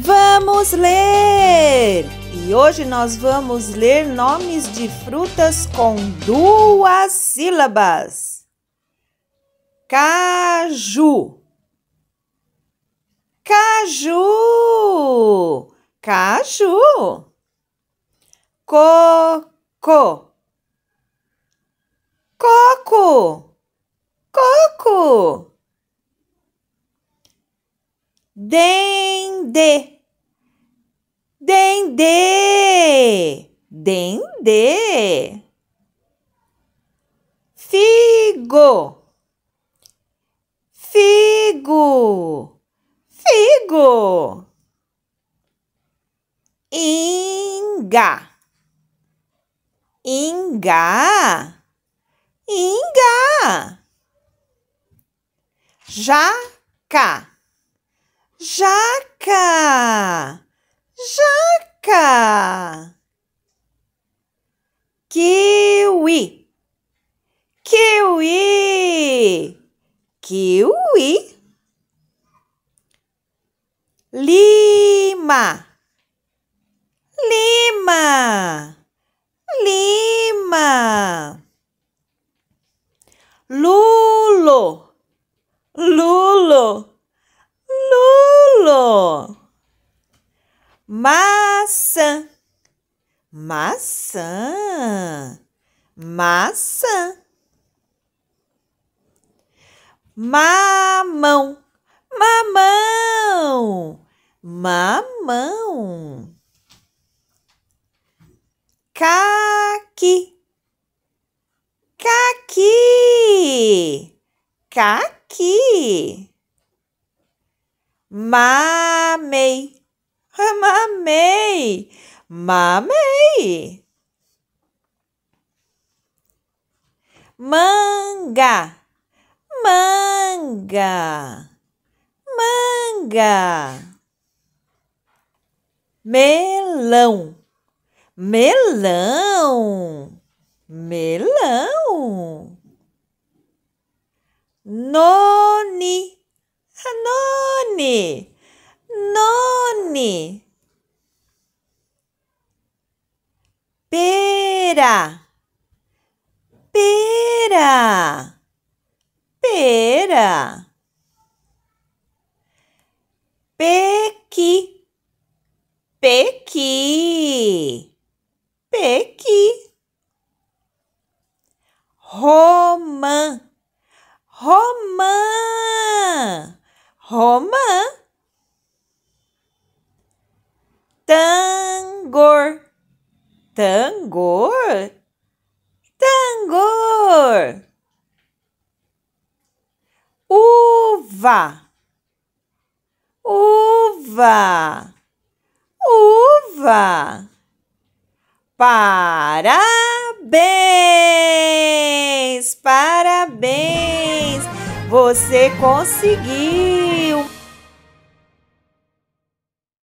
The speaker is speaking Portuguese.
Vamos ler! E hoje nós vamos ler nomes de frutas com duas sílabas: caju, caju, caju, coco, coco, coco. Dendê. Dendê. Dendê. Figo. Figo. Figo. Inga. Inga. Inga. Jaca Jaca! Jaca! Kiwi! Kiwi! Kiwi! Lima! Lima! Lima! Lua! maçã, maçã, maçã, mamão, mamão, mamão, caqui, caqui, caqui, mamei Mamei! Mamei! Manga! Manga! Manga! Melão! Melão! Melão! Noni! Noni! Noni! Pera. Pera. Pera. Pequi. Pequi. Pequi. Romã. Romã. Romã. Tangor. Tangor? Tangor. Uva. Uva. Uva. Parabéns! Parabéns! Você conseguiu!